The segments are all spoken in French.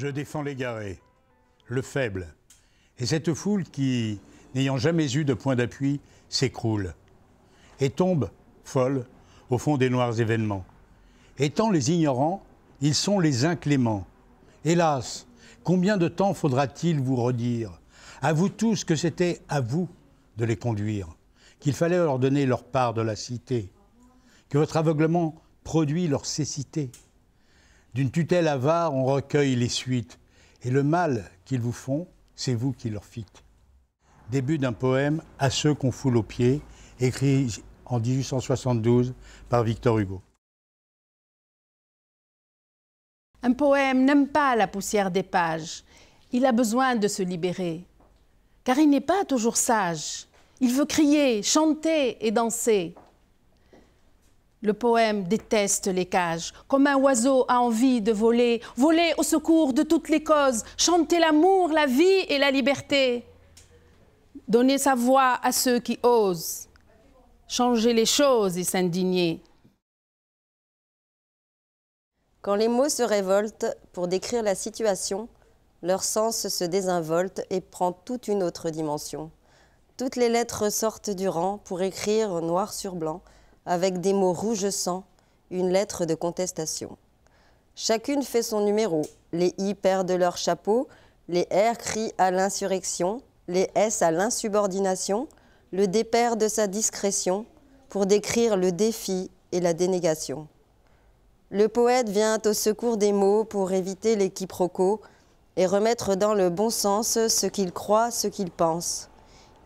je défends l'égaré, le faible. Et cette foule qui, n'ayant jamais eu de point d'appui, s'écroule et tombe, folle, au fond des noirs événements. Étant les ignorants, ils sont les incléments. Hélas, combien de temps faudra-t-il vous redire, à vous tous, que c'était à vous de les conduire, qu'il fallait leur donner leur part de la cité, que votre aveuglement produit leur cécité d'une tutelle avare, on recueille les suites, et le mal qu'ils vous font, c'est vous qui leur fîtes. Début d'un poème à ceux qu'on foule aux pieds, écrit en 1872 par Victor Hugo. Un poème n'aime pas la poussière des pages. Il a besoin de se libérer, car il n'est pas toujours sage. Il veut crier, chanter et danser. Le poème déteste les cages. Comme un oiseau a envie de voler, voler au secours de toutes les causes, chanter l'amour, la vie et la liberté. Donner sa voix à ceux qui osent. Changer les choses et s'indigner. Quand les mots se révoltent pour décrire la situation, leur sens se désinvolte et prend toute une autre dimension. Toutes les lettres sortent du rang pour écrire noir sur blanc avec des mots rouge sang, une lettre de contestation. Chacune fait son numéro. Les I perdent leur chapeau, les R crient à l'insurrection, les S à l'insubordination, le D perd de sa discrétion pour décrire le défi et la dénégation. Le poète vient au secours des mots pour éviter les quiproquos et remettre dans le bon sens ce qu'il croit, ce qu'il pense.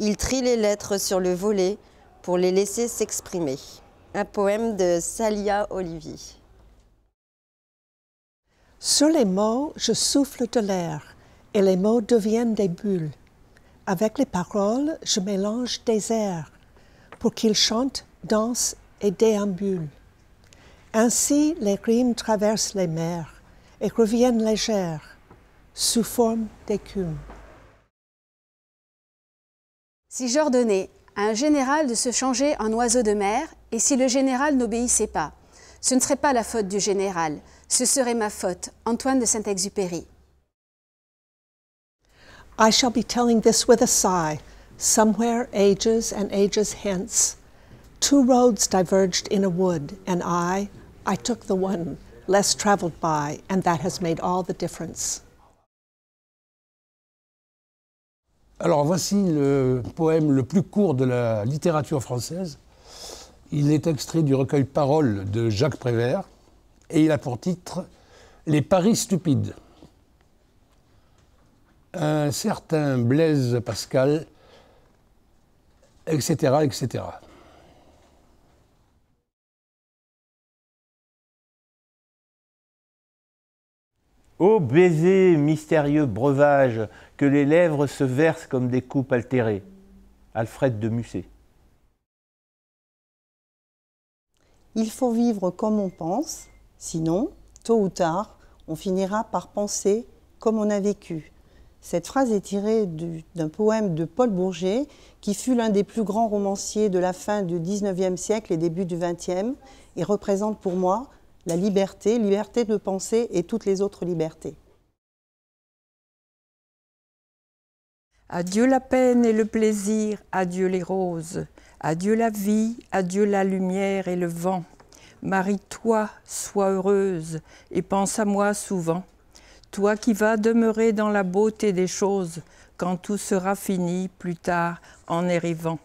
Il trie les lettres sur le volet pour les laisser s'exprimer un poème de Salia Olivier. Sur les mots, je souffle de l'air et les mots deviennent des bulles. Avec les paroles, je mélange des airs pour qu'ils chantent, dansent et déambulent. Ainsi, les rimes traversent les mers et reviennent légères, sous forme d'écume. Si j'ordonnais à un général de se changer en oiseau de mer, et si le général n'obéissait pas Ce ne serait pas la faute du général, ce serait ma faute, Antoine de Saint-Exupéry. I shall be telling this with a sigh, somewhere ages and ages hence. Two roads diverged in a wood, and I, I took the one, less traveled by, and that has made all the difference. Alors voici le poème le plus court de la littérature française. Il est extrait du recueil Paroles de Jacques Prévert et il a pour titre Les paris stupides. Un certain Blaise Pascal, etc., etc. Ô baiser, mystérieux breuvage, que les lèvres se versent comme des coupes altérées. Alfred de Musset. Il faut vivre comme on pense, sinon, tôt ou tard, on finira par penser comme on a vécu. Cette phrase est tirée d'un poème de Paul Bourget, qui fut l'un des plus grands romanciers de la fin du 19e siècle et début du XXe, et représente pour moi la liberté, liberté de penser et toutes les autres libertés. Adieu la peine et le plaisir, adieu les roses, adieu la vie, adieu la lumière et le vent. Marie-toi, sois heureuse et pense à moi souvent. Toi qui vas demeurer dans la beauté des choses, quand tout sera fini plus tard en arrivant.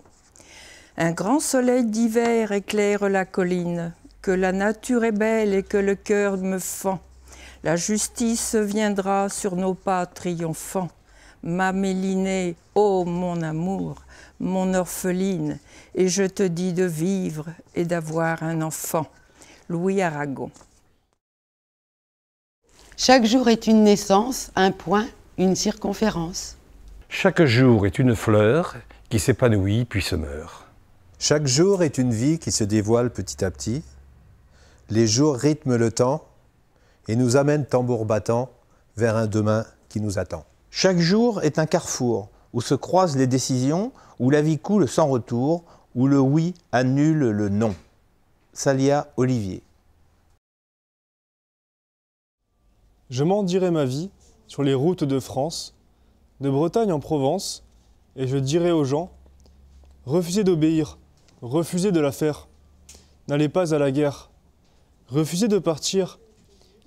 Un grand soleil d'hiver éclaire la colline, que la nature est belle et que le cœur me fend. La justice viendra sur nos pas triomphants. Ma Mélinée, ô mon amour, mon orpheline, et je te dis de vivre et d'avoir un enfant. Louis Aragon. Chaque jour est une naissance, un point, une circonférence. Chaque jour est une fleur qui s'épanouit puis se meurt. Chaque jour est une vie qui se dévoile petit à petit, les jours rythment le temps et nous amènent tambour battant vers un demain qui nous attend. Chaque jour est un carrefour où se croisent les décisions, où la vie coule sans retour, où le oui annule le non. Salia Olivier. Je dirai ma vie sur les routes de France, de Bretagne en Provence, et je dirai aux gens Refusez d'obéir, refusez de la faire. N'allez pas à la guerre, Refusez de partir.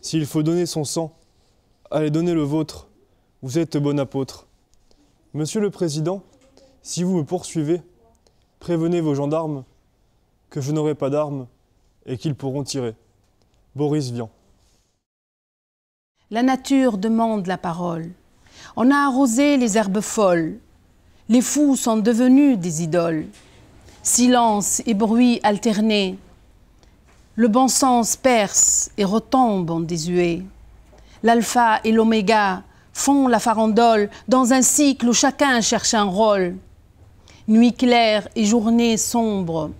S'il faut donner son sang, allez donner le vôtre. Vous êtes bon apôtre. Monsieur le Président, si vous me poursuivez, prévenez vos gendarmes que je n'aurai pas d'armes et qu'ils pourront tirer. Boris Vian. La nature demande la parole. On a arrosé les herbes folles. Les fous sont devenus des idoles. Silence et bruit alternés le bon sens perce et retombe en désuet. L'alpha et l'oméga font la farandole dans un cycle où chacun cherche un rôle. Nuit claire et journée sombre,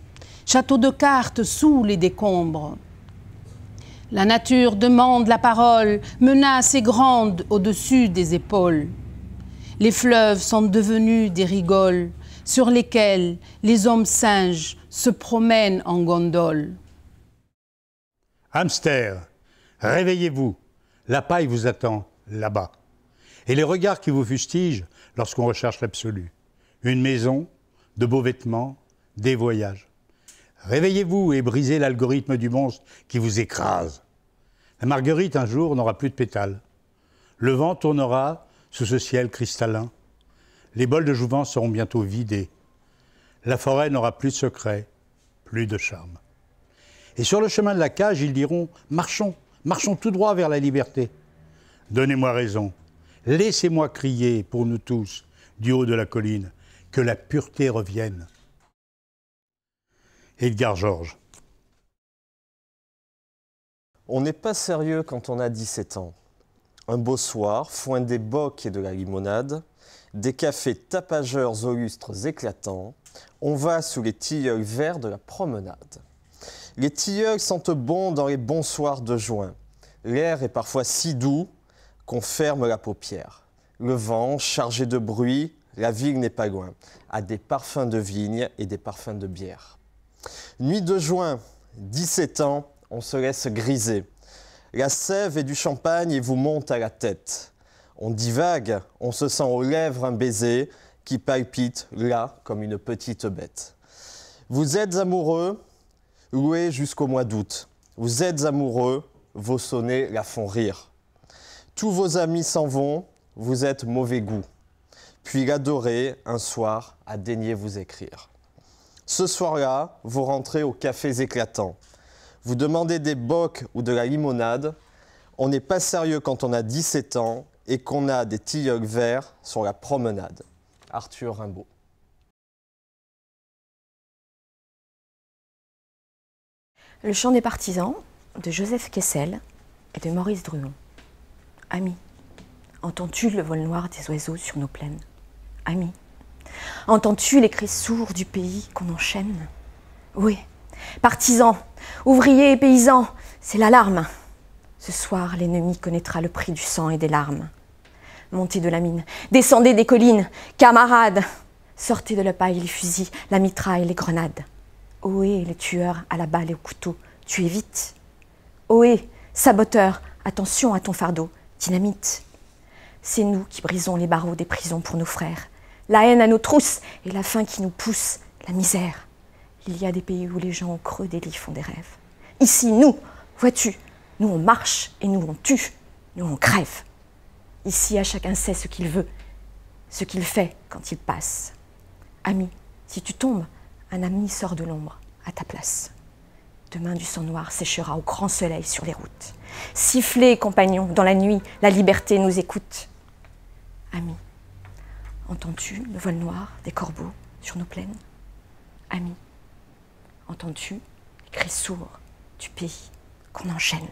château de cartes sous les décombres. La nature demande la parole, menace est grande au-dessus des épaules. Les fleuves sont devenus des rigoles sur lesquelles les hommes singes se promènent en gondole. Hamster, réveillez-vous, la paille vous attend là-bas. Et les regards qui vous fustigent lorsqu'on recherche l'absolu. Une maison, de beaux vêtements, des voyages. Réveillez-vous et brisez l'algorithme du monstre qui vous écrase. La marguerite un jour n'aura plus de pétales. Le vent tournera sous ce ciel cristallin. Les bols de jouvence seront bientôt vidés. La forêt n'aura plus de secrets, plus de charme. Et sur le chemin de la cage, ils diront Marchons, marchons tout droit vers la liberté. Donnez-moi raison. Laissez-moi crier pour nous tous, du haut de la colline, que la pureté revienne. Edgar Georges. On n'est pas sérieux quand on a 17 ans. Un beau soir, foin des bocs et de la limonade, des cafés tapageurs augustres éclatants, on va sous les tilleuls verts de la promenade. Les tilleuls sentent bon dans les bons soirs de juin. L'air est parfois si doux qu'on ferme la paupière. Le vent, chargé de bruit, la ville n'est pas loin, a des parfums de vigne et des parfums de bière. Nuit de juin, 17 ans, on se laisse griser. La sève et du champagne et vous monte à la tête. On divague, on se sent aux lèvres un baiser qui palpite là comme une petite bête. Vous êtes amoureux, loué jusqu'au mois d'août. Vous êtes amoureux, vos sonnets la font rire. Tous vos amis s'en vont, vous êtes mauvais goût. Puis l'adoré, un soir, a daigné vous écrire. Ce soir-là, vous rentrez aux cafés éclatants. Vous demandez des bocs ou de la limonade. On n'est pas sérieux quand on a 17 ans et qu'on a des tilleuls verts sur la promenade. Arthur Rimbaud. Le chant des partisans de Joseph Kessel et de Maurice Druon. Amis, entends-tu le vol noir des oiseaux sur nos plaines Amis, entends-tu les cris sourds du pays qu'on enchaîne Oui, partisans, ouvriers et paysans, c'est l'alarme. Ce soir, l'ennemi connaîtra le prix du sang et des larmes. Montez de la mine, descendez des collines, camarades, sortez de la paille les fusils, la mitraille, et les grenades. Ohé, les tueurs à la balle et au couteau, tu évites. Ohé, saboteur, attention à ton fardeau, dynamite. C'est nous qui brisons les barreaux des prisons pour nos frères. La haine à nos trousses et la faim qui nous pousse, la misère. Il y a des pays où les gens au creux des lits font des rêves. Ici, nous, vois-tu, nous on marche et nous on tue, nous on crève. Ici, à chacun sait ce qu'il veut, ce qu'il fait quand il passe. Ami, si tu tombes, un ami sort de l'ombre à ta place. Demain du sang noir séchera au grand soleil sur les routes. Sifflez, compagnons, dans la nuit, la liberté nous écoute. Ami, entends-tu le vol noir des corbeaux sur nos plaines Ami, entends-tu les cris sourds du pays qu'on enchaîne